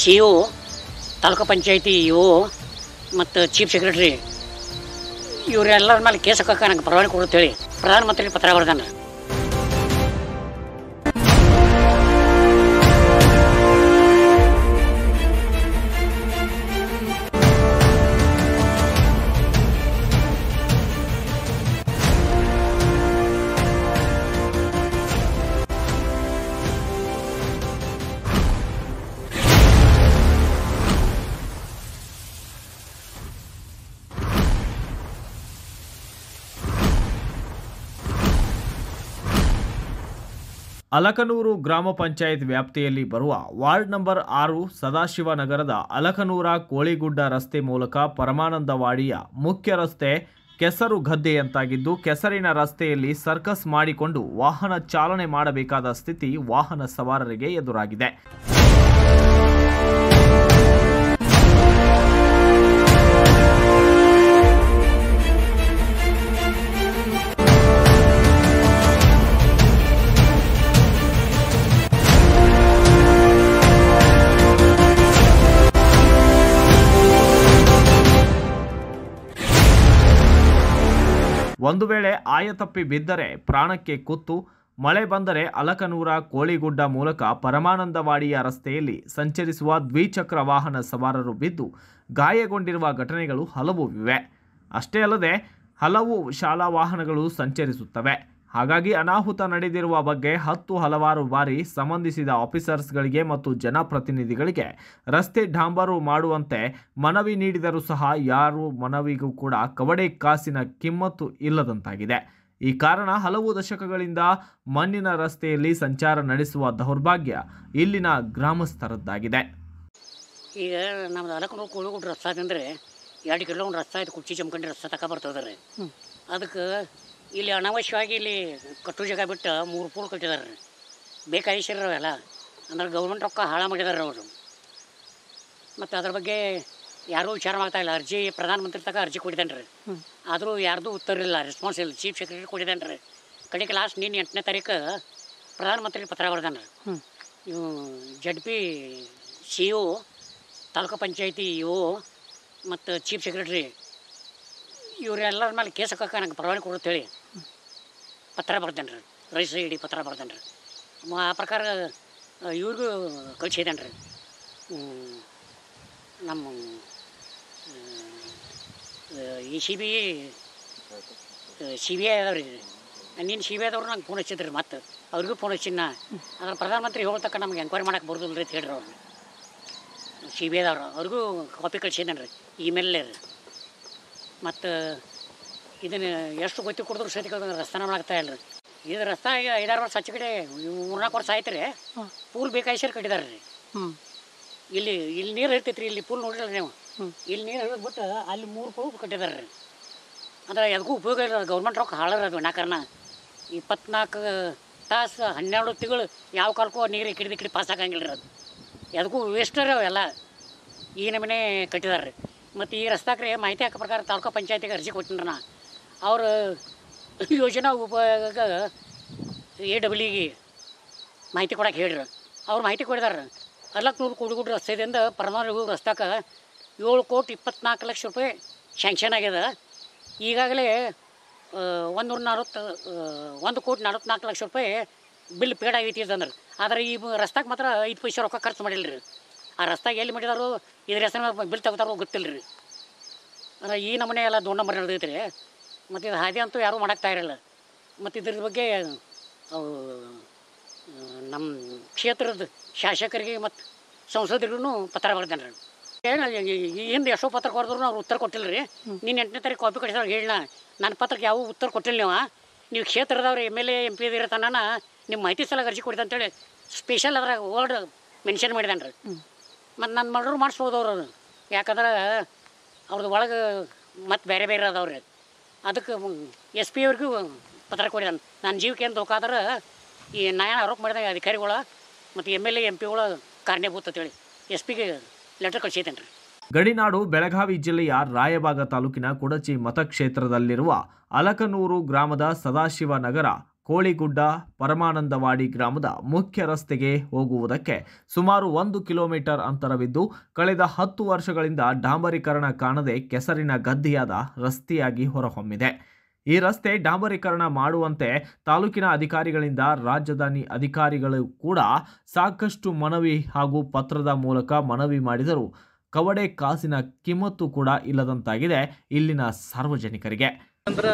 C O taluk ಪಂಚಾಯತಿ E ಮತ್ತು chief secretary ಇವರೆಲ್ಲರ ಮೇಲೆ ಕೇಸ್ ಹಾಕೋಕೆ ನನಗೆ ಪರವಾನಗಿ ಕೊಡುತ್ತೇಳಿ ಪ್ರಧಾನಮಂತ್ರಿ ಪತ್ರ ಬರ್ದಾನ ಅಲಕನೂರು ಗ್ರಾಮ ಪಂಚಾಯತ್ ವ್ಯಾಪ್ತಿಯಲ್ಲಿ ಬರುವ ವಾರ್ಡ್ ನಂಬರ್ ಆರು ಸದಾಶಿವನಗರದ ಅಲಕನೂರ ಕೋಳಿಗುಡ್ಡ ರಸ್ತೆ ಮೂಲಕ ಪರಮಾನಂದವಾಡಿಯ ಮುಖ್ಯ ರಸ್ತೆ ಕೆಸರು ಗದ್ದೆಯಂತಾಗಿದ್ದು ಕೆಸರಿನ ರಸ್ತೆಯಲ್ಲಿ ಸರ್ಕಸ್ ಮಾಡಿಕೊಂಡು ವಾಹನ ಚಾಲನೆ ಮಾಡಬೇಕಾದ ಸ್ಥಿತಿ ವಾಹನ ಸವಾರರಿಗೆ ಎದುರಾಗಿದೆ ಒಂದು ವೇಳೆ ಆಯ ತಪ್ಪಿ ಬಿದ್ದರೆ ಪ್ರಾಣಕ್ಕೆ ಕುತ್ತು ಮಳೆ ಬಂದರೆ ಅಲಕನೂರ ಕೋಳಿಗುಡ್ಡ ಮೂಲಕ ಪರಮಾನಂದವಾಡಿಯ ರಸ್ತೆಯಲ್ಲಿ ಸಂಚರಿಸುವ ದ್ವಿಚಕ್ರ ವಾಹನ ಸವಾರರು ಬಿದ್ದು ಗಾಯಗೊಂಡಿರುವ ಘಟನೆಗಳು ಹಲವು ಇವೆ ಅಷ್ಟೇ ಅಲ್ಲದೆ ಹಲವು ಶಾಲಾ ವಾಹನಗಳು ಸಂಚರಿಸುತ್ತವೆ ಹಾಗಾಗಿ ಅನಾಹುತ ನಡೆದಿರುವ ಬಗ್ಗೆ ಹತ್ತು ಹಲವಾರು ಬಾರಿ ಸಂಬಂಧಿಸಿದ ಆಫೀಸರ್ಸ್ಗಳಿಗೆ ಮತ್ತು ಜನಪ್ರತಿನಿಧಿಗಳಿಗೆ ರಸ್ತೆ ಡಾಂಬರು ಮಾಡುವಂತೆ ಮನವಿ ನೀಡಿದರೂ ಸಹ ಯಾರು ಮನವಿಗೂ ಕೂಡ ಕವಡೆ ಕಾಸಿನ ಕಿಮ್ಮತ್ತು ಇಲ್ಲದಂತಾಗಿದೆ ಈ ಕಾರಣ ಹಲವು ದಶಕಗಳಿಂದ ಮಣ್ಣಿನ ರಸ್ತೆಯಲ್ಲಿ ಸಂಚಾರ ನಡೆಸುವ ದೌರ್ಭಾಗ್ಯ ಇಲ್ಲಿನ ಗ್ರಾಮಸ್ಥರದ್ದಾಗಿದೆ ಈಗ ನಮ್ದು ಅಲಕೊಂಡು ರಸ್ತೆ ಅಂದರೆ ಎರಡು ಕಿಲೋ ರಸ್ತೆ ಆಯ್ತು ಕುಚ್ಚಿ ಚಮ್ಕಂಡಿ ರಸ್ತೆ ತಕ ಬರ್ತದ್ರಿ ಅದಕ್ಕೆ ಇಲ್ಲಿ ಅನಾವಶ್ಯವಾಗಿ ಇಲ್ಲಿ ಕಟ್ಟು ಜಾಗ ಬಿಟ್ಟು ಮೂರು ಪೂಲ್ ಕಟ್ಟಿದಾರೆ ರೀ ಬೇಕಾಯಿಸಿರ್ರಿ ಅವೆಲ್ಲ ಅಂದ್ರೆ ಗೌರ್ಮೆಂಟ್ ರೊಕ್ಕ ಹಾಳು ಮಾಡಿದಾರೆ ಅವರು ಮತ್ತು ಅದ್ರ ಬಗ್ಗೆ ಯಾರೂ ವಿಚಾರ ಮಾಡ್ತಾ ಇಲ್ಲ ಅರ್ಜಿ ಪ್ರಧಾನಮಂತ್ರಿ ತನಕ ಅರ್ಜಿ ಕೊಟ್ಟಿದ್ದೇನೆ ರೀ ಆದರೂ ಯಾರ್ದು ಉತ್ತರ ಇಲ್ಲ ರೆಸ್ಪಾನ್ಸ್ ಇಲ್ಲ ಚೀಫ್ ಸೆಕ್ರೆಟರಿ ಕೊಟ್ಟಿದ್ದೇನೆ ರೀ ಕಡೆಗೆ ಲಾಸ್ಟ್ ನೀನು ಎಂಟನೇ ತಾರೀಕು ಪ್ರಧಾನಮಂತ್ರಿ ಪತ್ರ ಬರ್ದಾನ ರೀ ಇವು Z P C O taluk ಪಂಚಾಯತಿ ಇ ಮತ್ತು ಚೀಫ್ ಸೆಕ್ರೆಟ್ರಿ ಇವರೆಲ್ಲರ ಮೇಲೆ ಕೇಸ್ ಹಾಕೋಕೆ ನನಗೆ ಪ್ರವಾಣಿ ಕೊಡುತ್ತೇಳಿ ಪತ್ರ ಬರ್ದೇನೆ ರೀ ರೈಸ್ ಇಡಿ ಪತ್ರ ಬರ್ದೇನೆ ರೀ ಆ ಪ್ರಕಾರ ಇವ್ರಿಗೂ ಕಳಿಸಿದ್ದೇನೆ ರೀ ನಮ್ಮ ಈ C B C B I ರೀ ನೀನು ಸಿ ಬಿ ಐದವ್ರು ನಂಗೆ ಫೋನ್ ಹಚ್ಚಿದ್ರಿ ಮತ್ತೆ ಅವ್ರಿಗೂ ಫೋನ್ ಹಚ್ಚಿನ ಅಂದ್ರೆ ಪ್ರಧಾನಮಂತ್ರಿ ಹೇಳ್ತಕ್ಕ ನಮ್ಗೆ ಎಂಕ್ವೈರಿ ಮಾಡಕ್ಕೆ ಬರೋದಿಲ್ಲ ರೀ ಅಂತ ಹೇಳ್ರಿ ಅವ್ರನ್ನ ಸಿ ಬಿ ಐದವ್ರು ಅವ್ರಿಗೂ ಕಾಪಿ ಕಳಿಸಿದ್ದೇನೆ ರೀ ಇಮೇಲ್ ರೀ ಮತ್ತು ಇದನ್ನು ಎಷ್ಟು ಗೊತ್ತಿ ಕೊಡಿದ್ರು ಸತಿ ಕಲ್ದಂಗೆ ರಸ್ತಾನ ಮಾಡ್ತಾ ಇಲ್ಲ ರೀ ಇದು ರಸ್ತಾ ಈಗ ಐದಾರು ವರ್ಷ ಹಚ್ಚಿ ಕಡೆ ಮೂರ್ನಾಲ್ಕು ವರ್ಷ ಆಯ್ತು ರೀ ಪೂಲ್ ಬೇಕಾಯ್ಸರ್ ಕಟ್ಟಿದಾರೆ ರೀ ಇಲ್ಲಿ ಇಲ್ಲಿ ನೀರು ಇರ್ತೈತೆ ಇಲ್ಲಿ ಪೂಲ್ ನೋಡಿರಲ್ಲ ನೀವು ಇಲ್ಲಿ ನೀರು ಹಿಡಿದ್ಬಿಟ್ಟು ಅಲ್ಲಿ ಮೂರು ಪೂಲ್ ಕಟ್ಟಿದಾರೆ ರೀ ಅಂದ್ರೆ ಅದಕ್ಕೂ ಉಪಯೋಗ ಇಲ್ಲ ಗೌರ್ಮೆಂಟ್ ರೊಕ್ಕ ಹಾಳರ ವಿನಾಕಾರಣ ಇಪ್ಪತ್ನಾಲ್ಕು ತಾಸು ಹನ್ನೆರಡು ತಿಂಗಳು ಯಾವ ಕಾಲಕ್ಕೂ ನೀರು ಈ ಕಿಡಿ ಪಾಸ್ ಆಗಂಗಿಲ್ಲ ರೀ ಅದು ಅದಕ್ಕೂ ವೇಸ್ಟರ್ ಅವೆಲ್ಲ ಈ ನಮೂನೆ ಕಟ್ಟಿದಾರೆ ರೀ ಮತ್ತು ಈ ರಸ್ತಾಕ್ರೆ ಮಾಹಿತಿ ಹಾಕೋ ಪ್ರಕಾರ ತಾಲೂಕು ಪಂಚಾಯತಿಗೆ ಅರ್ಜಿ ಕೊಟ್ಟಿನಿ ನಾ ಅವರ ಯೋಜನಾ ಉಪಯೋಗ ಎ ಡಬ್ಲ್ಯೂಗೆ ಮಾಹಿತಿ ಕೊಡಕ್ಕೆ ಹೇಳ್ರಿ ಅವ್ರು ಮಾಹಿತಿ ಕೊಡಿದಾರೆ ಕೋಟಿ ಕೋಟಿ ರಸ್ತೆಯಿಂದ ಪರಮಾನ ರಸ್ತಾಕ ಏಳು ಕೋಟಿ ಇಪ್ಪತ್ನಾಲ್ಕು ಲಕ್ಷ ರೂಪಾಯಿ ಶ್ಯಾಂಕ್ಷನ್ ಆಗ್ಯದ ಈಗಾಗಲೇ ಒಂದು ನೂರು ಒಂದು ಕೋಟಿ ನಲ್ವತ್ನಾಲ್ಕು ಲಕ್ಷ ರೂಪಾಯಿ ಬಿಲ್ ಪೇಡ್ ಆಗೈತಿ ಅಂದ್ರೆ ಆದರೆ ಈ ರಸ್ತಾಗೆ ಮಾತ್ರ ಐದು ಪೈಸೆ ರೊಕ್ಕ ಖರ್ಚು ಮಾಡಿಲ್ಲ ರೀ ಆ ರಸ್ತಾಗ ಎಲ್ಲಿ ಮಾಡಿದಾರೋ ಇದ್ರ ಹೆಸರು ಬಿಲ್ ತೆಗ್ದಾರೋ ಗೊತ್ತಿಲ್ಲ ರೀ ಈ ನಮ್ಮನೆ ಎಲ್ಲ ದೊಡ್ಡ ನಂಬರ್ ನಡೆದೈತೆ ರೀ ಮತ್ತು ಇದು ಹಾದಿ ಅಂತೂ ಯಾರೂ ಮಾಡೋಕ್ಕೆ ತಯಾರಿಲ್ಲ ಮತ್ತು ಇದ್ರ ಬಗ್ಗೆ ಅವು ನಮ್ಮ ಕ್ಷೇತ್ರದ ಶಾಸಕರಿಗೆ ಮತ್ತು ಸಂಸದರಿಗೂ ಪತ್ರ ಬರ್ತೇನೆ ರೀ ಏನು ಈ ಹಿಂದೆ ಎಷ್ಟೋ ಪತ್ರ ಕೊಡಿದ್ರು ಅವ್ರು ಉತ್ತರ ಕೊಟ್ಟಿಲ್ಲ ರೀ ನೀನು ಎಂಟನೇ ತಾರೀಕು ಕಾಪಿ ಕಳಿಸಿದಾಗ ಹೇಳಣ್ಣ ನನ್ನ ಪತ್ರಕ್ಕೆ ಯಾವ ಉತ್ತರ ಕೊಟ್ಟಿಲ್ಲ ನೀವು ನೀವು ಕ್ಷೇತ್ರದವ್ರು M L A M P ನಿಮ್ಮ ಮಾಹಿತಿ ಸಲ ಅರ್ಜಿ ಕೊಡಿ ಅಂತೇಳಿ ಸ್ಪೆಷಲ್ ಅದ್ರಾಗ ವರ್ಡ್ ಮೆನ್ಷನ್ ಮಾಡಿದಾನೆ ರೀ ಮತ್ತು ನನ್ನ ಮಾಡೋರು ಮಾಡಿಸ್ಬೋದು ಅವರು ಯಾಕಂದ್ರೆ ಅವ್ರದ್ದು ಒಳಗೆ ಮತ್ತು ಬೇರೆ ಬೇರೆ ಅದಾವ್ರಿ ಅದಕ್ಕೆ ಎಸ್ ಪಿ ಅವ್ರಿಗೂ ಪತ್ರ ಕೊಡಿದ್ದಾನೆ ನನ್ನ ಜೀವಕ್ಕೆ ಏನು ಆದ್ರೆ ಈ ನಾನು ಆರೋಪ ಮಾಡಿದಾಗ ಅಧಿಕಾರಿಗಳ ಮತ್ತು ಎಮ್ ಎಲ್ ಎ ಎಂ ಪಿಗಳ ಕಾರಣೀಭೂತ ಅಂತೇಳಿ ಎಸ್ ಪಿಗೆ ಲೆಟರ್ ಕಳಿಸಿದ್ದೇನೆ ರೀ ಗಡಿನಾಡು ಬೆಳಗಾವಿ ಜಿಲ್ಲೆಯ ರಾಯಬಾಗ ತಾಲೂಕಿನ ಕುಡಚಿ ಮತಕ್ಷೇತ್ರದಲ್ಲಿರುವ ಅಲಕನೂರು ಗ್ರಾಮದ ಸದಾಶಿವ ನಗರ ಕೋಳಿಗುಡ್ಡ ಪರಮಾನಂದವಾಡಿ ಗ್ರಾಮದ ಮುಖ್ಯ ರಸ್ತೆಗೆ ಹೋಗುವುದಕ್ಕೆ ಸುಮಾರು ಒಂದು ಕಿಲೋಮೀಟರ್ ಅಂತರವಿದ್ದು ಕಳೆದ ಹತ್ತು ವರ್ಷಗಳಿಂದ ಡಾಂಬರೀಕರಣ ಕಾಣದೆ ಕೆಸರಿನ ಗದ್ದೆಯಾದ ರಸ್ತೆಯಾಗಿ ಹೊರಹೊಮ್ಮಿದೆ ಈ ರಸ್ತೆ ಡಾಂಬರೀಕರಣ ಮಾಡುವಂತೆ ತಾಲೂಕಿನ ಅಧಿಕಾರಿಗಳಿಂದ ರಾಜಧಾನಿ ಅಧಿಕಾರಿಗಳು ಕೂಡ ಸಾಕಷ್ಟು ಮನವಿ ಹಾಗೂ ಪತ್ರದ ಮೂಲಕ ಮನವಿ ಮಾಡಿದರೂ ಕವಡೆ ಕಾಸಿನ ಕಿಮ್ಮತ್ತು ಕೂಡ ಇಲ್ಲದಂತಾಗಿದೆ ಇಲ್ಲಿನ ಸಾರ್ವಜನಿಕರಿಗೆ ಅಂದ್ರ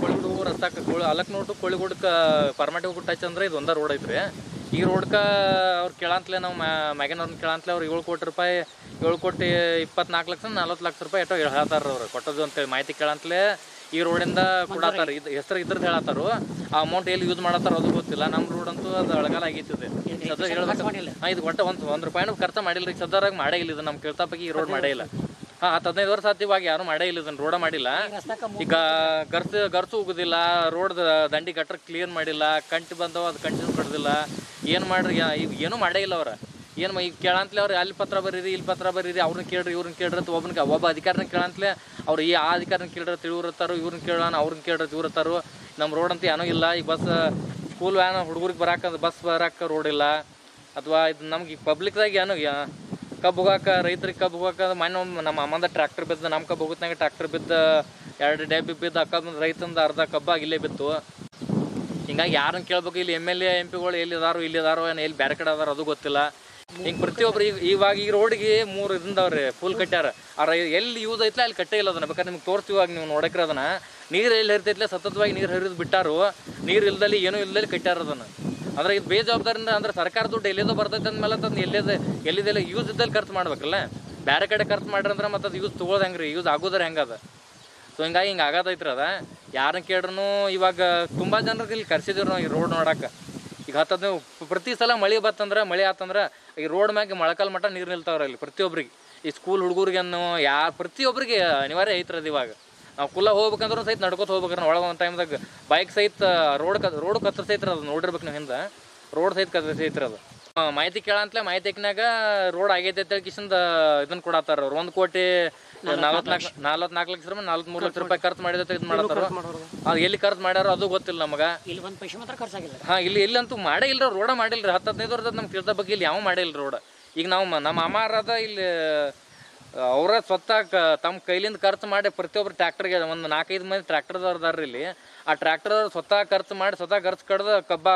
ಕೊಳಿಗೂಡು ರಸ್ತಾಕ ಕೋಳಿ ಅಲಕ್ನೋಟು ಕೋಳಿಗುಡ್ಕ ಪರ್ಮಾಟಿವ್ ಗುಡ್ ಟಚ್ ಅಂದ್ರೆ ಇದು ಒಂದೇ ರೋಡ್ ಐತ್ರಿ ಈ ರೋಡ್ಕ ಅವ್ರು ಕೇಳಂತಲೆ ನಾವು ಮ್ಯಾಗಿನವ್ರನ್ನ ಕೇಳಂತಲೇ ಅವ್ರು ಏಳು ಕೋಟಿ ರೂಪಾಯಿ ಏಳು ಕೋಟಿ ಇಪ್ಪತ್ನಾಲ್ಕು ಲಕ್ಷ ನಲ್ವತ್ತು ಲಕ್ಷ ರೂಪಾಯಿ ಎಷ್ಟೋ ಹೇಳ್ತಾರ ಅವ್ರು ಕೊಟ್ಟದ್ದು ಹೇಳಿ ಮಾಹಿತಿ ಕೇಳಂತಲೇ ಈ ರೋಡಿಂದ ಕೊಡತ್ತಾರ ಇದು ಹೆಸರು ಇದ್ರದ್ದು ಹೇಳತ್ತಾರು ಆ ಅಮೌಂಟ್ ಎಲ್ಲಿ ಯೂಸ್ ಮಾಡತ್ತಾರ ಅದು ಗೊತ್ತಿಲ್ಲ ನಮ್ಮ ರೋಡ್ ಅಂತೂ ಅದು ಅಳಗಾಲ ಆಗೈತಿದೆ ಇದು ಒಟ್ಟು ಒಂದು ಒಂದು ರೂಪಾಯಿನೂ ಖರ್ಚು ಮಾಡಿಲ್ಲ ರೀ ಸದ್ದಾರಾಗ ಮಾಡೇ ಇಲ್ಲ ಇದು ನಮ್ಮ ಕೇಳ್ತಾ ಈ ರೋಡ್ ಮಾಡೇ ಇಲ್ಲ ಹಾಂ ಹತ್ತು ಹದಿನೈದು ವರ್ಷ ಆತು ಇವಾಗ ಯಾರು ಮಾಡೇ ಇಲ್ಲ ಇದನ್ನ ರೋಡ ಮಾಡಿಲ್ಲ ಈಗ ಗರ್ಸು ಗರ್ಸು ಹೋಗುದಿಲ್ಲ ರೋಡ್ ದಂಡಿ ಗಟ್ರ ಕ್ಲೀನ್ ಮಾಡಿಲ್ಲ ಕಂಟಿ ಬಂದವ ಅದು ಕಂಟಿನ್ಯೂ ಕಟ್ಟದಿಲ್ಲ ಏನು ಮಾಡ್ರಿ ಈಗ ಏನೂ ಮಾಡೇ ಇಲ್ಲ ಅವ್ರ ಏನು ಈಗ ಕೇಳಂತಲೇ ಅವ್ರು ಅಲ್ಲಿ ಪತ್ರ ಬರೀರಿ ಇಲ್ಲಿ ಪತ್ರ ಬರೀರಿ ಅವ್ರನ್ನ ಕೇಳ್ರಿ ಇವ್ರನ್ನ ಕೇಳ್ರಿ ಅಂತ ಒಬ್ಬನಿಗೆ ಒಬ್ಬ ಅಧಿಕಾರಿನ ಕೇಳಂತಲೇ ಅವ್ರು ಈ ಆ ಅಧಿಕಾರನ ಕೇಳ್ರಿ ತಿಳ್ರು ಇವ್ರನ್ನ ಕೇಳೋಣ ಅವ್ರನ್ನ ಕೇಳ್ರಿ ಇವ್ರತ್ತಾರು ನಮ್ಮ ರೋಡ್ ಅಂತ ಏನೂ ಇಲ್ಲ ಈಗ ಬಸ್ ಸ್ಕೂಲ್ ವ್ಯಾನ್ ಹುಡುಗರಿಗೆ ಬರಾಕ ಬಸ್ ಬರಾಕ ರೋಡ್ ಇಲ್ಲ ಅಥವಾ ಇದು ನಮ್ಗೆ ಈಗ ಪಬ್ಲಿಕ್ದಾಗ ಏನು ಕಬ್ಬು ಹೋಗಾಕ ರೈತರಿಗೆ ಕಬ್ಬು ಹೋಗಾಕ ಮೊನ್ನೆ ನಮ್ಮ ಅಮ್ಮಂದ ಟ್ರ್ಯಾಕ್ಟರ್ ಬಿದ್ದ ನಮ್ಮ ಕಬ್ಬು ಹೋಗುತ್ತನಾಗ ಟ್ರ್ಯಾಕ್ಟರ್ ಬಿದ್ದ ಎರಡು ಡಬ್ಬಿ ಬಿದ್ದ ಅಕ್ಕಂದ ರೈತಂದ ಅರ್ಧ ಕಬ್ಬು ಇಲ್ಲೇ ಬಿತ್ತು ಹಿಂಗಾಗಿ ಯಾರನ್ನು ಕೇಳ್ಬೇಕು ಇಲ್ಲಿ ಎಮ್ ಎಲ್ ಎ ಎಂ ಪಿಗಳು ಎಲ್ಲಿದಾರೋ ಇಲ್ಲಿದಾರೋ ಏನು ಎಲ್ಲಿ ಬೇರೆ ಕಡೆ ಅದಾರೋ ಅದು ಗೊತ್ತಿಲ್ಲ ಹಿಂಗೆ ಪ್ರತಿಯೊಬ್ರು ಈಗ ಇವಾಗ ಈ ರೋಡ್ಗೆ ಮೂರು ಇದ್ರಿಂದವ್ರಿ ಫುಲ್ ಕಟ್ಟ್ಯಾರ ಅವ್ರ ಎಲ್ಲಿ ಯೂಸ್ ಐತ್ಲ ಅಲ್ಲಿ ಕಟ್ಟೇ ಇಲ್ಲ ಅದನ್ನ ಬೇಕಾದ್ರೆ ನಿಮ್ಗೆ ತೋರಿಸ್ತೀವಾಗ ನೀವು ನೋಡಕ್ರೆ ಅದನ್ನ ನೀರು ಎಲ್ಲಿ ಹರಿತೈತ್ಲೆ ಸತತವಾಗಿ ನೀರು ಹರಿದು ಬಿಟ್ಟಾರು ನೀರು ಇಲ್ದಲ್ಲಿ ಏನೂ ಇಲ್ದಲ್ಲಿ ಕಟ್ಟ್ಯಾರ ಅದನ್ನು ಅಂದ್ರೆ ಇದು ಬೇಜವಾಬ್ದಾರಿಂದ ಅಂದ್ರೆ ಸರ್ಕಾರ ದುಡ್ಡು ಎಲ್ಲಿದೋ ಬರ್ತೈತೆ ಅಂದ್ಮೇಲೆ ತಂದು ಎಲ್ಲಿದೆ ಎಲ್ಲಿದೆಲ್ಲ ಯೂಸ್ ಇದ್ದಲ್ಲಿ ಖರ್ಚು ಮಾಡ್ಬೇಕಲ್ಲ ಬೇರೆ ಕಡೆ ಖರ್ಚು ಮಾಡ್ರಿ ಅಂದ್ರೆ ಮತ್ತೆ ಅದು ಯೂಸ್ ತೊಗೊಳೋದು ಹೆಂಗೆ ಯೂಸ್ ಆಗೋದ್ರ ಹೆಂಗದ ಸೊ ಹಿಂಗಾಗಿ ಹಿಂಗೆ ಆಗೋದೈತ್ರಿ ಅದ ಯಾರನ್ನ ಕೇಳ್ರೂ ಇವಾಗ ತುಂಬ ಜನರಿಗೆ ಇಲ್ಲಿ ಕರ್ಸಿದ್ರು ಈ ರೋಡ್ ನೋಡಕ್ಕೆ ಈಗ ಹತ್ತದ್ದು ಪ್ರತಿ ಸಲ ಮಳೆ ಬತ್ತಂದ್ರೆ ಮಳೆ ಆತಂದ್ರೆ ಈ ರೋಡ್ ಮ್ಯಾಗೆ ಮೊಳಕಾಲ್ ಮಟ್ಟ ನೀರು ನಿಲ್ತಾವ್ರಲ್ಲಿ ಇಲ್ಲಿ ಪ್ರತಿಯೊಬ್ಬರಿಗೆ ಈ ಸ್ಕೂಲ್ ಅನ್ನೋ ಯಾರು ಪ್ರತಿಯೊಬ್ಬರಿಗೆ ಅನಿವಾರ್ಯ ಐತ್ರದು ಇವಾಗ ನಾವು ಕುಲ್ಲ ಹೋಗ್ಬೇಕಂದ್ರೂ ಸಹಿತ ನಡ್ಕೊತ ಹೋಗ್ಬೇಕ್ರಿ ಒಳಗೆ ಒಂದು ಟೈಮ್ದಾಗ ಬೈಕ್ ಸಹಿತ ರೋಡ್ ಕ ರೋಡ್ ಕತ್ತರಿಸೈತ್ರಿ ಅದು ನೋಡಿರ್ಬೇಕು ನೀವು ಹಿಂದೆ ರೋಡ್ ಸಹಿತ ಕತ್ತರಿಸೈತ್ರಿ ಅದು ಮಾಹಿತಿ ಕೇಳಂತಲೇ ಮಾಹಿತಿ ರೋಡ್ ಆಗೈತೆ ಅಂತ ಕಿಶಿಂದ ಇದನ್ನ ಕೊಡತ್ತಾರ ಅವ್ರು ಒಂದು ಕೋಟಿ ನಲ್ವತ್ ನಾಲ್ಕು ಲಕ್ಷ ರೂಪಾಯಿ ಮೂರ್ ಲಕ್ಷ ರೂಪಾಯಿ ಖರ್ಚು ಮಾಡಿದ ಇದು ಮಾಡತ್ತಾರ ಅದು ಎಲ್ಲಿ ಖರ್ಚು ಮಾಡ್ಯಾರ ಅದು ಗೊತ್ತಿಲ್ಲ ನಮಗ ಹಾ ಇಲ್ಲಿ ಇಲ್ಲಂತೂ ಮಾಡೇ ಇಲ್ಲ ರೋಡ ಮಾಡಿಲ್ರಿ ಹತ್ತು ಹದಿನೈದು ವರ್ಷದ ನಮ್ಗೆ ತಿಳಿದ ಬಗ್ಗೆ ಇಲ್ಲಿ ಯಾವ ಮಾಡಿಲ್ಲ ರೋಡ್ ಈಗ ನಾವು ನಮ್ಮ ಅಮಾರದ ಇಲ್ಲಿ ಅವರ ಸ್ವತಃ ತಮ್ಮ ಕೈಲಿಂದ ಖರ್ಚು ಮಾಡಿ ಪ್ರತಿಯೊಬ್ಬರು ಟ್ರ್ಯಾಕ್ಟರ್ಗೆ ಒಂದು ನಾಲ್ಕೈದು ಮಂದಿ ಟ್ರ್ಯಾಕ್ಟರ್ದವ್ರದಾರ ಇಲ್ಲಿ ಆ ಟ್ರ್ಯಾಕ್ಟರ್ದವ್ರು ಸ್ವತಃ ಖರ್ಚು ಮಾಡಿ ಸ್ವತಃ ಖರ್ಚು ಕಡ್ದು ಕಬ್ಬ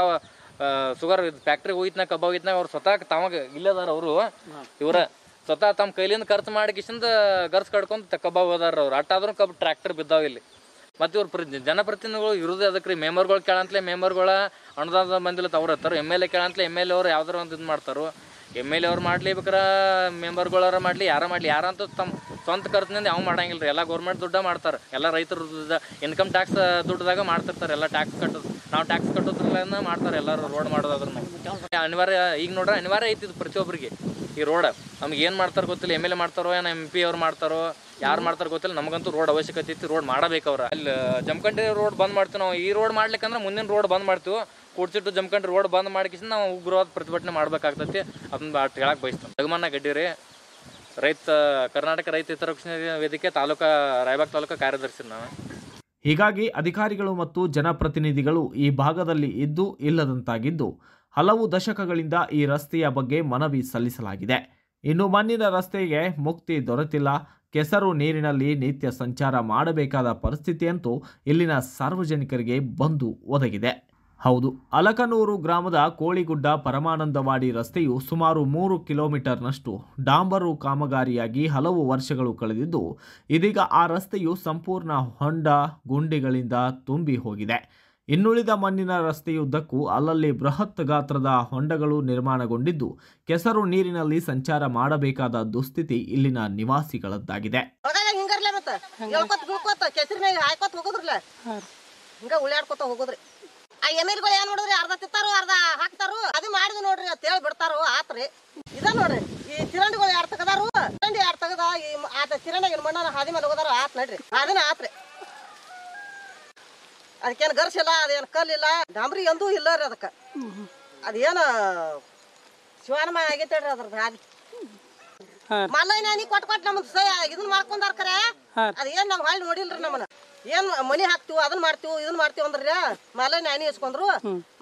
ಸುಗರ್ ಫ್ಯಾಕ್ಟ್ರಿಗೆ ಹೋಗಿದ್ನಾಗ ಕಬ್ಬ ಹೋಗಿದ್ನಾಗ ಅವ್ರು ಸ್ವತಃ ತಮಗೆ ಇಲ್ಲದಾರ ಅವರು ಇವರ ಸ್ವತಃ ತಮ್ಮ ಕೈಲಿಂದ ಖರ್ಚು ಮಾಡಿ ಕಿಶಿಂದ ಕಡ್ಕೊಂಡು ಕಬ್ಬ ಹೋದಾರ ಅವ್ರು ಅಟ್ಟಾದ್ರೂ ಕಬ್ಬು ಟ್ರ್ಯಾಕ್ಟರ್ ಬಿದ್ದಾವ ಇಲ್ಲಿ ಮತ್ತು ಇವ್ರ ಪ್ರತಿ ಜನಪ್ರತಿನಿಧಿಗಳು ಇರೋದೇ ಅದಕ್ಕೆ ರೀ ಮೆಂಬರ್ಗಳು ಕೇಳಂತಲೇ ಮೆಂಬರ್ಗಳ ಅನುದಾನ ಬಂದಿಲ್ಲ ಅವ್ರು ಹತ್ತಾರ ಎಮ್ ಎಲ್ ಎ ಕೇಳಂತಲೇ ಎಮ್ ಎಲ್ ಎ ಅವ್ರು ಯಾವ್ದಾರ ಒಂದು ಇದು ಮಾಡ್ತಾರೋ ಎಮ್ ಎಲ್ ಎ ಅವ್ರು ಮಾಡಲಿ ಬೇಕಾರ ಮೆಂಬರ್ಗಳಾರ ಮಾಡಲಿ ಯಾರ ಮಾಡಲಿ ಯಾರಂತೂ ತಮ್ಮ ಸ್ವಂತ ಖರ್ಚಿನಿಂದ ಯಾವ ಮಾಡಂಗಿಲ್ಲ ರೀ ಎಲ್ಲ ಗೌರ್ಮೆಂಟ್ ದುಡ್ಡ ಮಾಡ್ತಾರೆ ಎಲ್ಲ ರೈತರು ಇನ್ಕಮ್ ಟ್ಯಾಕ್ಸ್ ದುಡ್ಡದಾಗ ಮಾಡ್ತಿರ್ತಾರೆ ಎಲ್ಲ ಟ್ಯಾಕ್ಸ್ ಕಟ್ಟೋದು ನಾವು ಟ್ಯಾಕ್ಸ್ ಕಟ್ಟೋದ್ರಲ್ಲ ಮಾಡ್ತಾರೆ ಎಲ್ಲರೂ ರೋಡ್ ಮಾಡೋದಾದ್ರೂ ಅನಿವಾರ್ಯ ಈಗ ನೋಡ್ರಿ ಅನಿವಾರ್ಯ ಐತಿ ಪ್ರತಿಯೊಬ್ಬರಿಗೆ ಈ ರೋಡ್ ನಮ್ಗೆ ಏನು ಮಾಡ್ತಾರ ಗೊತ್ತಿಲ್ಲ ಎಮ್ ಎಲ್ ಎ ಮಾಡ್ತಾರೋ ಏನು ಎಮ್ ಪಿ ಅವ್ರು ಮಾಡ್ತಾರೋ ಯಾರು ಮಾಡ್ತಾರೆ ಗೊತ್ತಿಲ್ಲ ನಮಗಂತೂ ರೋಡ್ ಅವಶ್ಯಕತೆ ಇತ್ತು ರೋಡ್ ಮಾಡಬೇಕು ಅವ್ರ ಅಲ್ಲಿ ಜಮಖಂಡಿ ರೋಡ್ ಬಂದ್ ಮಾಡ್ತೀವಿ ನಾವು ಈ ರೋಡ್ ಮಾಡ್ಲಿಕ್ಕಂದ್ರೆ ಮುಂದಿನ ರೋಡ್ ಬಂದ್ ಮಾಡ್ತೀವಿ ಕೂಡ್ಸಿಟ್ಟು ಜಮಖಂಡಿ ರೋಡ್ ಬಂದ್ ಮಾಡ್ಕಿಸಿ ನಾವು ಉಗ್ರವಾದ ಪ್ರತಿಭಟನೆ ಮಾಡ್ಬೇಕಾಗ್ತೈತಿ ಅದನ್ನ ಹೇಳಕ್ ಬಯಸ್ತಾನೆ ಜಗಮನ್ನ ಗಡ್ಡಿರಿ ರೈತ ಕರ್ನಾಟಕ ರೈತ ಹಿತರಕ್ಷಣೆ ವೇದಿಕೆ ತಾಲೂಕಾ ರಾಯಬಾಗ್ ತಾಲೂಕಾ ಕಾರ್ಯದರ್ಶಿ ನಾನು ಹೀಗಾಗಿ ಅಧಿಕಾರಿಗಳು ಮತ್ತು ಜನಪ್ರತಿನಿಧಿಗಳು ಈ ಭಾಗದಲ್ಲಿ ಇದ್ದು ಇಲ್ಲದಂತಾಗಿದ್ದು ಹಲವು ದಶಕಗಳಿಂದ ಈ ರಸ್ತೆಯ ಬಗ್ಗೆ ಮನವಿ ಸಲ್ಲಿಸಲಾಗಿದೆ ಇನ್ನು ಮಣ್ಣಿನ ರಸ್ತೆಗೆ ಮುಕ್ತಿ ದೊರೆತಿಲ್ಲ ಕೆಸರು ನೀರಿನಲ್ಲಿ ನಿತ್ಯ ಸಂಚಾರ ಮಾಡಬೇಕಾದ ಪರಿಸ್ಥಿತಿಯಂತೂ ಇಲ್ಲಿನ ಸಾರ್ವಜನಿಕರಿಗೆ ಬಂದು ಒದಗಿದೆ ಹೌದು ಅಲಕನೂರು ಗ್ರಾಮದ ಕೋಳಿಗುಡ್ಡ ಪರಮಾನಂದವಾಡಿ ರಸ್ತೆಯು ಸುಮಾರು ಮೂರು ಕಿಲೋಮೀಟರ್ನಷ್ಟು ಡಾಂಬರು ಕಾಮಗಾರಿಯಾಗಿ ಹಲವು ವರ್ಷಗಳು ಕಳೆದಿದ್ದು ಇದೀಗ ಆ ರಸ್ತೆಯು ಸಂಪೂರ್ಣ ಹೊಂಡ ಗುಂಡಿಗಳಿಂದ ತುಂಬಿ ಹೋಗಿದೆ ಇನ್ನುಳಿದ ಮಣ್ಣಿನ ರಸ್ತೆಯುದ್ದಕ್ಕೂ ಅಲ್ಲಲ್ಲಿ ಬೃಹತ್ ಗಾತ್ರದ ಹೊಂಡಗಳು ನಿರ್ಮಾಣಗೊಂಡಿದ್ದು ಕೆಸರು ನೀರಿನಲ್ಲಿ ಸಂಚಾರ ಮಾಡಬೇಕಾದ ದುಸ್ಥಿತಿ ಇಲ್ಲಿನ ನಿವಾಸಿಗಳದ್ದಾಗಿದೆ ನೋಡ್ರಿ ಈ ತಿರಂಡಿಗಳು ಯಾರು ತಗದಾರು ತಿರಂಡಿ ಯಾರು ತಗದ ಈ ಆತ ತಿರಂಡಿಗೆ ಮಣ್ಣನ ಹಾದಿ ಮೇಲೆ ಹೋಗೋದಾರ ಆತ್ ನಡ್ರಿ ಅದನ್ನ ಆತ್ರಿ ಅದಕ್ಕೇನು ಗರ್ಸ್ ಇಲ್ಲ ಅದೇನು ಕಲ್ಲಿಲ್ಲ ಡಾಂಬ್ರಿ ಎಂದೂ ಇಲ್ಲ ರೀ ಅದಕ್ಕೆ ಅದೇನ ಶಿವಾನಮ ಆಗೈತೆ ಅದ್ರ ಅದ್ರದ್ದು ಹಾದಿ ಮಲ್ಲಯ್ಯ ನೀ ಕೊಟ್ಟು ನಮ್ದು ಸಹ ಇದನ್ನ ಮಾಡ್ಕೊಂಡಾರ ಕರೆ ಅದೇನು ನಾವು ಹಳ್ಳಿ ನೋಡಿಲ್ರಿ ನಮ್ಮನ್ನ ಏನ್ ಮನಿ ಹಾಕ್ತಿವ್ ಅದನ್ನ ಮಾಡ್ತಿವ್ ಇದನ್ನ ಮಾಡ್ತೀವಿ ಅಂದ್ರ ಮಲೆ ನಾನಿ ಇಸ್ಕೊಂಡ್ರು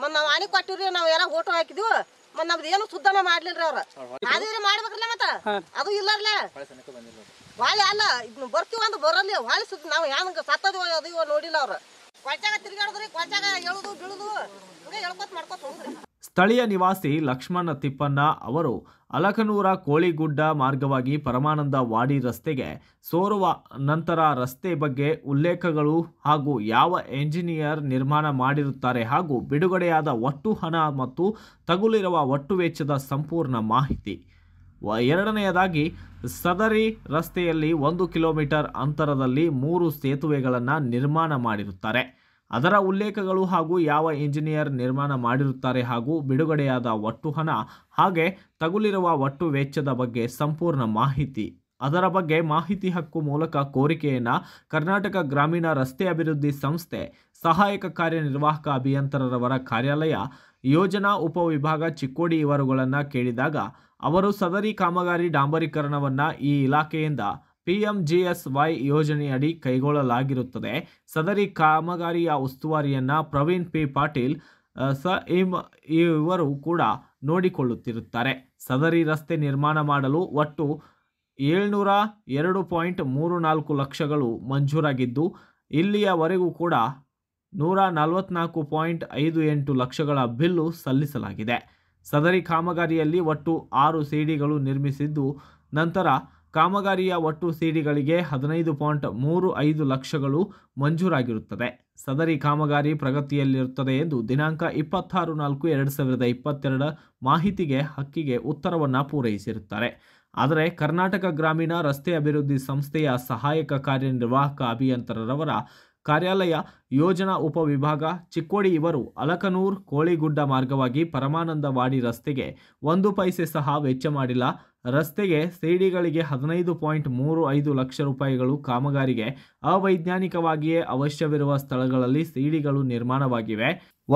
ಮತ್ ನಾವ್ ಆನಿ ಕೊಟ್ಟಿವ್ರಿ ನಾವ್ ಎಲ್ಲ ಓಟು ಹಾಕಿದ್ವಿ ಮತ್ ನಮ್ದು ಏನು ಸುದ್ದನ ಮಾಡ್ಲಿಲ್ರಿ ಅವ್ರ ಅದ್ರ ಮಾಡ್ಬೇಕ್ರಲ್ಲ ಮತ್ತ ಅದು ಇಲ್ಲರ್ಲ ಬಾಳೆ ಅಲ್ಲ ಇದ್ ಬರ್ತಿವ ಅಂದ್ ಬರಲ್ಲ ಬಾಳೆ ನಾವ್ ಹೆಂಗ ಸತ್ತದ ಅದು ನೋಡಿಲ್ಲ ಅವ್ರ ಸ್ಥಳೀಯ ನಿವಾಸಿ ಲಕ್ಷ್ಮಣ ತಿಪ್ಪಣ್ಣ ಅವರು ಅಲಕನೂರ ಕೋಳಿಗುಡ್ಡ ಮಾರ್ಗವಾಗಿ ಪರಮಾನಂದ ವಾಡಿ ರಸ್ತೆಗೆ ಸೋರುವ ನಂತರ ರಸ್ತೆ ಬಗ್ಗೆ ಉಲ್ಲೇಖಗಳು ಹಾಗೂ ಯಾವ ಎಂಜಿನಿಯರ್ ನಿರ್ಮಾಣ ಮಾಡಿರುತ್ತಾರೆ ಹಾಗೂ ಬಿಡುಗಡೆಯಾದ ಒಟ್ಟು ಹಣ ಮತ್ತು ತಗುಲಿರುವ ಒಟ್ಟು ವೆಚ್ಚದ ಸಂಪೂರ್ಣ ಮಾಹಿತಿ ಎರಡನೆಯದಾಗಿ ಸದರಿ ರಸ್ತೆಯಲ್ಲಿ ಒಂದು ಕಿಲೋಮೀಟರ್ ಅಂತರದಲ್ಲಿ ಮೂರು ಸೇತುವೆಗಳನ್ನು ನಿರ್ಮಾಣ ಮಾಡಿರುತ್ತಾರೆ ಅದರ ಉಲ್ಲೇಖಗಳು ಹಾಗೂ ಯಾವ ಇಂಜಿನಿಯರ್ ನಿರ್ಮಾಣ ಮಾಡಿರುತ್ತಾರೆ ಹಾಗೂ ಬಿಡುಗಡೆಯಾದ ಒಟ್ಟು ಹಣ ಹಾಗೆ ತಗುಲಿರುವ ಒಟ್ಟು ವೆಚ್ಚದ ಬಗ್ಗೆ ಸಂಪೂರ್ಣ ಮಾಹಿತಿ ಅದರ ಬಗ್ಗೆ ಮಾಹಿತಿ ಹಕ್ಕು ಮೂಲಕ ಕೋರಿಕೆಯನ್ನು ಕರ್ನಾಟಕ ಗ್ರಾಮೀಣ ರಸ್ತೆ ಅಭಿವೃದ್ಧಿ ಸಂಸ್ಥೆ ಸಹಾಯಕ ಕಾರ್ಯನಿರ್ವಾಹಕ ಅಭಿಯಂತರರವರ ಕಾರ್ಯಾಲಯ ಯೋಜನಾ ಉಪವಿಭಾಗ ಚಿಕ್ಕೋಡಿ ಇವರುಗಳನ್ನು ಕೇಳಿದಾಗ ಅವರು ಸದರಿ ಕಾಮಗಾರಿ ಡಾಂಬರೀಕರಣವನ್ನು ಈ ಇಲಾಖೆಯಿಂದ ವೈ ಯೋಜನೆಯಡಿ ಕೈಗೊಳ್ಳಲಾಗಿರುತ್ತದೆ ಸದರಿ ಕಾಮಗಾರಿಯ ಉಸ್ತುವಾರಿಯನ್ನು ಪ್ರವೀಣ್ ಪಿ ಪಾಟೀಲ್ ಸ ಇವರು ಕೂಡ ನೋಡಿಕೊಳ್ಳುತ್ತಿರುತ್ತಾರೆ ಸದರಿ ರಸ್ತೆ ನಿರ್ಮಾಣ ಮಾಡಲು ಒಟ್ಟು ಏಳ್ನೂರ ಎರಡು ಪಾಯಿಂಟ್ ಮೂರು ನಾಲ್ಕು ಲಕ್ಷಗಳು ಮಂಜೂರಾಗಿದ್ದು ಇಲ್ಲಿಯವರೆಗೂ ಕೂಡ ನೂರ ನಲವತ್ನಾಲ್ಕು ಪಾಯಿಂಟ್ ಐದು ಎಂಟು ಲಕ್ಷಗಳ ಬಿಲ್ಲು ಸಲ್ಲಿಸಲಾಗಿದೆ ಸದರಿ ಕಾಮಗಾರಿಯಲ್ಲಿ ಒಟ್ಟು ಆರು ಸಿಡಿಗಳು ನಿರ್ಮಿಸಿದ್ದು ನಂತರ ಕಾಮಗಾರಿಯ ಒಟ್ಟು ಸಿಡಿಗಳಿಗೆ ಹದಿನೈದು ಪಾಯಿಂಟ್ ಮೂರು ಐದು ಲಕ್ಷಗಳು ಮಂಜೂರಾಗಿರುತ್ತದೆ ಸದರಿ ಕಾಮಗಾರಿ ಪ್ರಗತಿಯಲ್ಲಿರುತ್ತದೆ ಎಂದು ದಿನಾಂಕ ಇಪ್ಪತ್ತಾರು ನಾಲ್ಕು ಎರಡು ಸಾವಿರದ ಇಪ್ಪತ್ತೆರಡರ ಮಾಹಿತಿಗೆ ಹಕ್ಕಿಗೆ ಉತ್ತರವನ್ನು ಪೂರೈಸಿರುತ್ತಾರೆ ಆದರೆ ಕರ್ನಾಟಕ ಗ್ರಾಮೀಣ ರಸ್ತೆ ಅಭಿವೃದ್ಧಿ ಸಂಸ್ಥೆಯ ಸಹಾಯಕ ಕಾರ್ಯನಿರ್ವಾಹಕ ಅಭಿಯಂತರರವರ ಕಾರ್ಯಾಲಯ ಯೋಜನಾ ಉಪವಿಭಾಗ ಚಿಕ್ಕೋಡಿ ಇವರು ಅಲಕನೂರ್ ಕೋಳಿಗುಡ್ಡ ಮಾರ್ಗವಾಗಿ ಪರಮಾನಂದವಾಡಿ ರಸ್ತೆಗೆ ಒಂದು ಪೈಸೆ ಸಹ ವೆಚ್ಚ ಮಾಡಿಲ್ಲ ರಸ್ತೆಗೆ ಸಿಡಿಗಳಿಗೆ ಹದಿನೈದು ಪಾಯಿಂಟ್ ಮೂರು ಐದು ಲಕ್ಷ ರೂಪಾಯಿಗಳು ಕಾಮಗಾರಿಗೆ ಅವೈಜ್ಞಾನಿಕವಾಗಿಯೇ ಅವಶ್ಯವಿರುವ ಸ್ಥಳಗಳಲ್ಲಿ ಸಿಡಿಗಳು ನಿರ್ಮಾಣವಾಗಿವೆ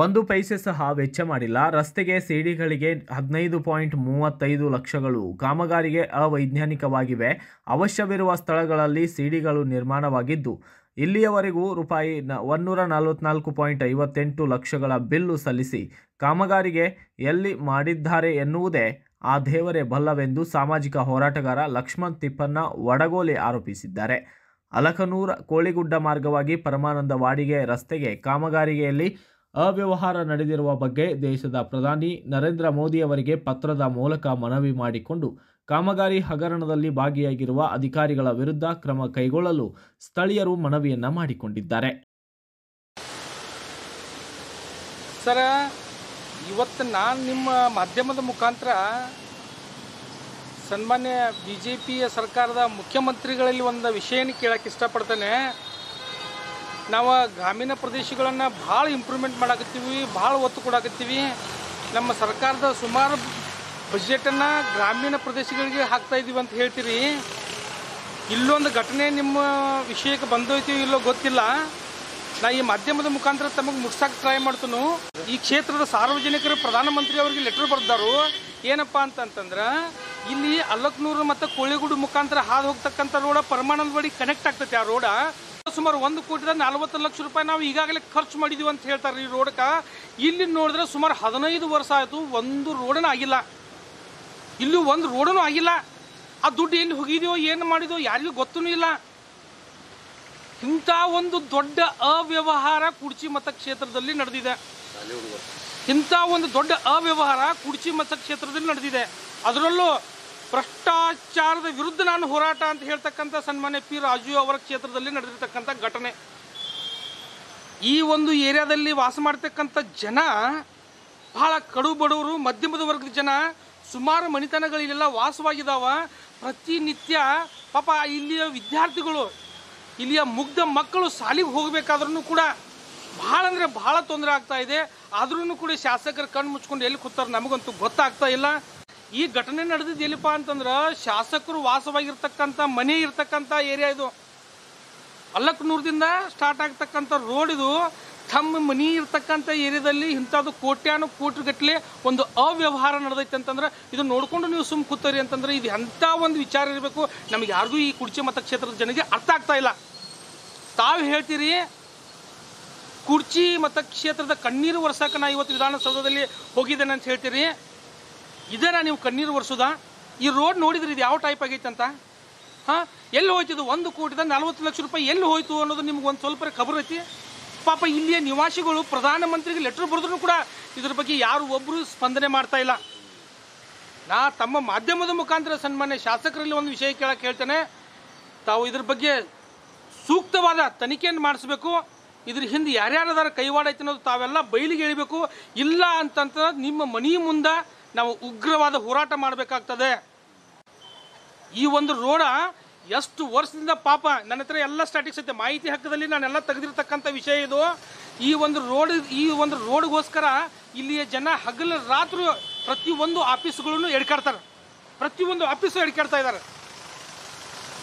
ಒಂದು ಪೈಸೆ ಸಹ ವೆಚ್ಚ ಮಾಡಿಲ್ಲ ರಸ್ತೆಗೆ ಸಿಡಿಗಳಿಗೆ ಹದಿನೈದು ಪಾಯಿಂಟ್ ಮೂವತ್ತೈದು ಲಕ್ಷಗಳು ಕಾಮಗಾರಿಗೆ ಅವೈಜ್ಞಾನಿಕವಾಗಿವೆ ಅವಶ್ಯವಿರುವ ಸ್ಥಳಗಳಲ್ಲಿ ಸಿಡಿಗಳು ನಿರ್ಮಾಣವಾಗಿದ್ದು ಇಲ್ಲಿಯವರೆಗೂ ರೂಪಾಯಿ ಒನ್ನೂರ ನಲವತ್ನಾಲ್ಕು ಪಾಯಿಂಟ್ ಐವತ್ತೆಂಟು ಲಕ್ಷಗಳ ಬಿಲ್ಲು ಸಲ್ಲಿಸಿ ಕಾಮಗಾರಿಗೆ ಎಲ್ಲಿ ಮಾಡಿದ್ದಾರೆ ಎನ್ನುವುದೇ ಆ ದೇವರೇ ಬಲ್ಲವೆಂದು ಸಾಮಾಜಿಕ ಹೋರಾಟಗಾರ ಲಕ್ಷ್ಮಣ್ ತಿಪ್ಪಣ್ಣ ವಡಗೋಲಿ ಆರೋಪಿಸಿದ್ದಾರೆ ಅಲಕನೂರ ಕೋಳಿಗುಡ್ಡ ಮಾರ್ಗವಾಗಿ ಪರಮಾನಂದ ವಾಡಿಗೆ ರಸ್ತೆಗೆ ಕಾಮಗಾರಿಗೆಯಲ್ಲಿ ಅವ್ಯವಹಾರ ನಡೆದಿರುವ ಬಗ್ಗೆ ದೇಶದ ಪ್ರಧಾನಿ ನರೇಂದ್ರ ಮೋದಿಯವರಿಗೆ ಪತ್ರದ ಮೂಲಕ ಮನವಿ ಮಾಡಿಕೊಂಡು ಕಾಮಗಾರಿ ಹಗರಣದಲ್ಲಿ ಭಾಗಿಯಾಗಿರುವ ಅಧಿಕಾರಿಗಳ ವಿರುದ್ಧ ಕ್ರಮ ಕೈಗೊಳ್ಳಲು ಸ್ಥಳೀಯರು ಮನವಿಯನ್ನ ಮಾಡಿಕೊಂಡಿದ್ದಾರೆ ಸರ ಇವತ್ತು ನಾನು ನಿಮ್ಮ ಮಾಧ್ಯಮದ ಮುಖಾಂತರ ಸನ್ಮಾನ್ಯ ಬಿ ಜೆ ಪಿಯ ಸರ್ಕಾರದ ಮುಖ್ಯಮಂತ್ರಿಗಳಲ್ಲಿ ಒಂದು ವಿಷಯನ ಕೇಳಕ್ಕೆ ಇಷ್ಟಪಡ್ತೇನೆ ನಾವು ಗ್ರಾಮೀಣ ಪ್ರದೇಶಗಳನ್ನು ಭಾಳ ಇಂಪ್ರೂವ್ಮೆಂಟ್ ಮಾಡಕತ್ತೀವಿ ಭಾಳ ಒತ್ತು ಕೊಡಕತ್ತೀವಿ ನಮ್ಮ ಸರ್ಕಾರದ ಸುಮಾರು ಅನ್ನ ಗ್ರಾಮೀಣ ಪ್ರದೇಶಗಳಿಗೆ ಹಾಕ್ತಾ ಇದೀವಿ ಅಂತ ಹೇಳ್ತೀರಿ ಇಲ್ಲೊಂದು ಘಟನೆ ನಿಮ್ಮ ವಿಷಯಕ್ಕೆ ಬಂದೋಯ್ತೀವಿ ಇಲ್ಲೋ ಗೊತ್ತಿಲ್ಲ ನಾ ಈ ಮಾಧ್ಯಮದ ಮುಖಾಂತರ ತಮಗೆ ಮುಟ್ಸಕ್ ಟ್ರೈ ಮಾಡ್ತನು ಈ ಕ್ಷೇತ್ರದ ಸಾರ್ವಜನಿಕರು ಪ್ರಧಾನಮಂತ್ರಿ ಅವರಿಗೆ ಲೆಟರ್ ಬರೆದಾರು ಏನಪ್ಪ ಅಂತಂತಂದ್ರೆ ಇಲ್ಲಿ ಅಲಕ್ನೂರು ಮತ್ತು ಕೋಳಿಗೂಡು ಮುಖಾಂತರ ಹಾದು ಹೋಗ್ತಕ್ಕಂಥ ರೋಡ ಪರಮಾನಂದವಾಡಿ ಕನೆಕ್ಟ್ ಆಗ್ತೈತಿ ಆ ರೋಡ ಸುಮಾರು ಒಂದು ಕೋಟಿದ ನಲ್ವತ್ತು ಲಕ್ಷ ರೂಪಾಯಿ ನಾವು ಈಗಾಗಲೇ ಖರ್ಚು ಮಾಡಿದೀವಿ ಅಂತ ಹೇಳ್ತಾರೆ ಈ ರೋಡಕ್ಕೆ ಇಲ್ಲಿ ನೋಡಿದ್ರೆ ಸುಮಾರು ಹದಿನೈದು ವರ್ಷ ಆಯಿತು ಒಂದು ರೋಡನ ಆಗಿಲ್ಲ ಇಲ್ಲೂ ಒಂದು ರೋಡನು ಆಗಿಲ್ಲ ಆ ದುಡ್ಡು ಎಲ್ಲಿ ಹೋಗಿದೆಯೋ ಏನು ಮಾಡಿದೋ ಯಾರಿಗೂ ಗೊತ್ತೂ ಇಲ್ಲ ಇಂಥ ಒಂದು ದೊಡ್ಡ ಅವ್ಯವಹಾರ ಕುಡ್ಚಿ ಕ್ಷೇತ್ರದಲ್ಲಿ ನಡೆದಿದೆ ಇಂಥ ಒಂದು ದೊಡ್ಡ ಅವ್ಯವಹಾರ ಕುಡ್ಚಿ ಕ್ಷೇತ್ರದಲ್ಲಿ ನಡೆದಿದೆ ಅದರಲ್ಲೂ ಭ್ರಷ್ಟಾಚಾರದ ವಿರುದ್ಧ ನಾನು ಹೋರಾಟ ಅಂತ ಹೇಳ್ತಕ್ಕಂಥ ಸನ್ಮಾನ್ಯ ಪಿ ರಾಜು ಅವರ ಕ್ಷೇತ್ರದಲ್ಲಿ ನಡೆದಿರ್ತಕ್ಕಂಥ ಘಟನೆ ಈ ಒಂದು ಏರಿಯಾದಲ್ಲಿ ವಾಸ ಮಾಡ್ತಕ್ಕಂಥ ಜನ ಬಹಳ ಕಡು ಬಡವರು ಮಧ್ಯಮದ ವರ್ಗದ ಜನ ಸುಮಾರು ಇಲ್ಲೆಲ್ಲ ವಾಸವಾಗಿದ್ದಾವ ಪ್ರತಿನಿತ್ಯ ಪಾಪ ಇಲ್ಲಿಯ ವಿದ್ಯಾರ್ಥಿಗಳು ಇಲ್ಲಿಯ ಮುಗ್ಧ ಮಕ್ಕಳು ಶಾಲೆಗೆ ಹೋಗಬೇಕಾದ್ರೂ ಕೂಡ ಭಾಳ ಅಂದರೆ ಭಾಳ ತೊಂದರೆ ಆಗ್ತಾ ಇದೆ ಆದ್ರೂ ಕೂಡ ಶಾಸಕರು ಕಣ್ಣು ಮುಚ್ಕೊಂಡು ಎಲ್ಲಿ ಕೂತಾರೆ ನಮಗಂತೂ ಗೊತ್ತಾಗ್ತಾ ಇಲ್ಲ ಈ ಘಟನೆ ನಡೆದಿದ್ದು ಎಲ್ಲಿಪ್ಪ ಅಂತಂದ್ರೆ ಶಾಸಕರು ವಾಸವಾಗಿರ್ತಕ್ಕಂಥ ಮನೆ ಇರ್ತಕ್ಕಂಥ ಏರಿಯಾ ಇದು ಅಲ್ಲಕ್ಕನೂರದಿಂದ ಸ್ಟಾರ್ಟ್ ಆಗ್ತಕ್ಕಂಥ ರೋಡ್ ಇದು ತಮ್ಮ ಮನಿ ಇರ್ತಕ್ಕಂಥ ಏರಿಯಾದಲ್ಲಿ ಇಂಥದ್ದು ಕೋಟ್ಯಾನು ಕೋಟಿಗಟ್ಟಲೆ ಒಂದು ಅವ್ಯವಹಾರ ನಡೆದೈತೆ ಅಂತಂದ್ರೆ ಇದು ನೋಡಿಕೊಂಡು ನೀವು ಸುಮ್ಮ ಕೂತರಿ ಅಂತಂದ್ರೆ ಇದು ಎಂಥ ಒಂದು ವಿಚಾರ ಇರಬೇಕು ನಮಗೆ ಯಾರಿಗೂ ಈ ಕುಡ್ಚಿ ಮತಕ್ಷೇತ್ರದ ಜನರಿಗೆ ಅರ್ಥ ಆಗ್ತಾ ಇಲ್ಲ ತಾವು ಹೇಳ್ತೀರಿ ಕುರ್ಚಿ ಮತಕ್ಷೇತ್ರದ ಕಣ್ಣೀರು ಒರೆಸಕ್ಕೆ ನಾ ಇವತ್ತು ವಿಧಾನಸೌಧದಲ್ಲಿ ಹೋಗಿದ್ದೇನೆ ಅಂತ ಹೇಳ್ತೀರಿ ನಾ ನೀವು ಕಣ್ಣೀರು ಒರೆಸೋದ ಈ ರೋಡ್ ನೋಡಿದ್ರಿ ಇದು ಯಾವ ಟೈಪ್ ಆಗೈತೆ ಅಂತ ಹಾಂ ಎಲ್ಲಿ ಹೋಯ್ತಿದ್ದು ಒಂದು ಕೋಟಿದ ನಲ್ವತ್ತು ಲಕ್ಷ ರೂಪಾಯಿ ಎಲ್ಲಿ ಹೋಯ್ತು ಅನ್ನೋದು ನಿಮ್ಗೆ ಒಂದು ಸ್ವಲ್ಪ ಖಬರ್ ಐತಿ ಪಾಪ ಇಲ್ಲಿಯ ನಿವಾಸಿಗಳು ಮಂತ್ರಿಗೆ ಲೆಟರ್ ಬರೆದ್ರು ಕೂಡ ಇದ್ರ ಬಗ್ಗೆ ಯಾರು ಒಬ್ಬರು ಸ್ಪಂದನೆ ಮಾಡ್ತಾ ಇಲ್ಲ ನಾ ತಮ್ಮ ಮಾಧ್ಯಮದ ಮುಖಾಂತರ ಸನ್ಮಾನ್ಯ ಶಾಸಕರಲ್ಲಿ ಒಂದು ವಿಷಯ ಕೇಳಕ್ಕೆ ಹೇಳ್ತೇನೆ ತಾವು ಇದ್ರ ಬಗ್ಗೆ ಸೂಕ್ತವಾದ ತನಿಖೆಯನ್ನು ಮಾಡಿಸ್ಬೇಕು ಇದ್ರ ಹಿಂದೆ ಯಾರ್ಯಾರದಾರ ಕೈವಾಡ ಐತೆ ಅನ್ನೋದು ತಾವೆಲ್ಲ ಬಯಲಿಗೆ ಎಳಿಬೇಕು ಇಲ್ಲ ಅಂತಂತ ನಿಮ್ಮ ಮನೆ ಮುಂದೆ ನಾವು ಉಗ್ರವಾದ ಹೋರಾಟ ಮಾಡಬೇಕಾಗ್ತದೆ ಈ ಒಂದು ರೋಡ ಎಷ್ಟು ವರ್ಷದಿಂದ ಪಾಪ ನನ್ನ ಹತ್ರ ಎಲ್ಲ ಸ್ಟಾಟಿಕ್ಸ್ ಐತೆ ಮಾಹಿತಿ ಹಕ್ಕದಲ್ಲಿ ನಾನೆಲ್ಲ ತೆಗೆದಿರ್ತಕ್ಕಂಥ ವಿಷಯ ಇದು ಈ ಒಂದು ರೋಡ್ ಈ ಒಂದು ರೋಡ್ಗೋಸ್ಕರ ಇಲ್ಲಿಯ ಜನ ಹಗಲು ರಾತ್ರಿ ಪ್ರತಿಯೊಂದು ಆಫೀಸ್ಗಳನ್ನು ಎಡ್ಕಾಡ್ತಾರೆ ಪ್ರತಿಯೊಂದು ಆಫೀಸು ಎಡ್ಕಾಡ್ತಾ ಇದ್ದಾರೆ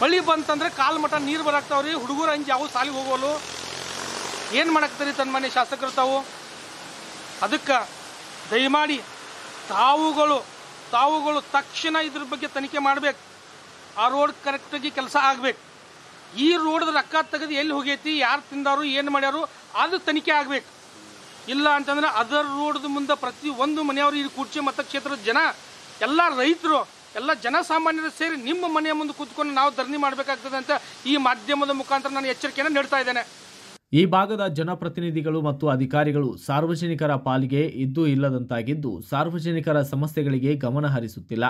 ಬಳಿ ಬಂತಂದ್ರೆ ಕಾಲು ಮಠ ನೀರು ಬರಾಕ್ತಾವ್ರಿ ಹುಡುಗರು ಅಂಜಿ ಯಾವ ಸಾಲಿಗೆ ಹೋಗೋಲು ಏನು ಮಾಡಾಕ್ತಾರೆ ಮನೆ ಶಾಸಕರು ತಾವು ಅದಕ್ಕೆ ದಯಮಾಡಿ ತಾವುಗಳು ತಾವುಗಳು ತಕ್ಷಣ ಇದ್ರ ಬಗ್ಗೆ ತನಿಖೆ ಮಾಡಬೇಕು ಆ ರೋಡ್ ಕರೆಕ್ಟಾಗಿ ಕೆಲಸ ಆಗಬೇಕು ಈ ರೋಡ್ದ ರೊಕ್ಕ ತೆಗೆದು ಎಲ್ಲಿ ಹೋಗೈತಿ ಯಾರು ತಿಂದಾರು ಏನು ಮಾಡ್ಯಾರು ಅದು ತನಿಖೆ ಆಗಬೇಕು ಇಲ್ಲ ಅಂತಂದ್ರೆ ಅದರ್ ರೋಡ್ದ ಮುಂದೆ ಪ್ರತಿ ಒಂದು ಮನೆಯವರು ಈ ಮತ್ತು ಕ್ಷೇತ್ರದ ಜನ ಎಲ್ಲ ರೈತರು ಎಲ್ಲ ಜನಸಾಮಾನ್ಯರು ಸೇರಿ ನಿಮ್ಮ ಮನೆಯ ಮುಂದೆ ಕೂತ್ಕೊಂಡು ನಾವು ಧರಣಿ ಮಾಡಬೇಕಾಗ್ತದೆ ಅಂತ ಈ ಮಾಧ್ಯಮದ ಮುಖಾಂತರ ನಾನು ಎಚ್ಚರಿಕೆಯನ್ನು ನೀಡ್ತಾ ಇದ್ದೇನೆ ಈ ಭಾಗದ ಜನಪ್ರತಿನಿಧಿಗಳು ಮತ್ತು ಅಧಿಕಾರಿಗಳು ಸಾರ್ವಜನಿಕರ ಪಾಲಿಗೆ ಇದ್ದು ಇಲ್ಲದಂತಾಗಿದ್ದು ಸಾರ್ವಜನಿಕರ ಸಮಸ್ಯೆಗಳಿಗೆ ಗಮನ ಹರಿಸುತ್ತಿಲ್ಲ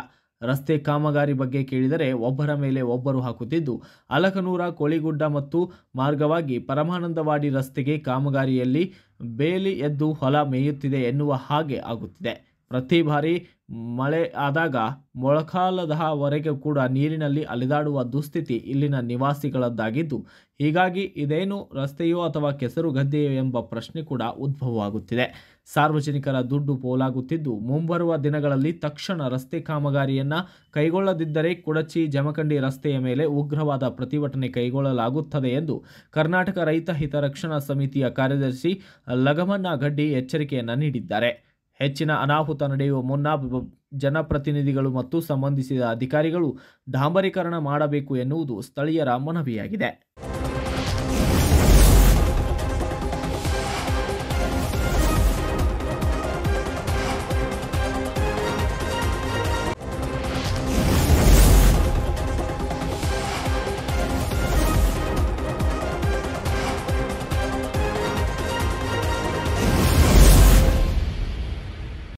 ರಸ್ತೆ ಕಾಮಗಾರಿ ಬಗ್ಗೆ ಕೇಳಿದರೆ ಒಬ್ಬರ ಮೇಲೆ ಒಬ್ಬರು ಹಾಕುತ್ತಿದ್ದು ಅಲಕನೂರ ಕೋಳಿಗುಡ್ಡ ಮತ್ತು ಮಾರ್ಗವಾಗಿ ಪರಮಾನಂದವಾಡಿ ರಸ್ತೆಗೆ ಕಾಮಗಾರಿಯಲ್ಲಿ ಬೇಲಿ ಎದ್ದು ಹೊಲ ಮೇಯುತ್ತಿದೆ ಎನ್ನುವ ಹಾಗೆ ಆಗುತ್ತಿದೆ ಪ್ರತಿ ಬಾರಿ ಮಳೆ ಆದಾಗ ಮೊಳಕಾಲದವರೆಗೆ ಕೂಡ ನೀರಿನಲ್ಲಿ ಅಲೆದಾಡುವ ದುಸ್ಥಿತಿ ಇಲ್ಲಿನ ನಿವಾಸಿಗಳದ್ದಾಗಿದ್ದು ಹೀಗಾಗಿ ಇದೇನು ರಸ್ತೆಯೋ ಅಥವಾ ಕೆಸರು ಗದ್ದೆಯೋ ಎಂಬ ಪ್ರಶ್ನೆ ಕೂಡ ಉದ್ಭವವಾಗುತ್ತಿದೆ ಸಾರ್ವಜನಿಕರ ದುಡ್ಡು ಪೋಲಾಗುತ್ತಿದ್ದು ಮುಂಬರುವ ದಿನಗಳಲ್ಲಿ ತಕ್ಷಣ ರಸ್ತೆ ಕಾಮಗಾರಿಯನ್ನು ಕೈಗೊಳ್ಳದಿದ್ದರೆ ಕುಡಚಿ ಜಮಖಂಡಿ ರಸ್ತೆಯ ಮೇಲೆ ಉಗ್ರವಾದ ಪ್ರತಿಭಟನೆ ಕೈಗೊಳ್ಳಲಾಗುತ್ತದೆ ಎಂದು ಕರ್ನಾಟಕ ರೈತ ಹಿತರಕ್ಷಣಾ ಸಮಿತಿಯ ಕಾರ್ಯದರ್ಶಿ ಲಘಮಣ್ಣ ಗಡ್ಡಿ ಎಚ್ಚರಿಕೆಯನ್ನು ನೀಡಿದ್ದಾರೆ ಹೆಚ್ಚಿನ ಅನಾಹುತ ನಡೆಯುವ ಮುನ್ನ ಜನಪ್ರತಿನಿಧಿಗಳು ಮತ್ತು ಸಂಬಂಧಿಸಿದ ಅಧಿಕಾರಿಗಳು ಡಾಂಬರೀಕರಣ ಮಾಡಬೇಕು ಎನ್ನುವುದು ಸ್ಥಳೀಯರ ಮನವಿಯಾಗಿದೆ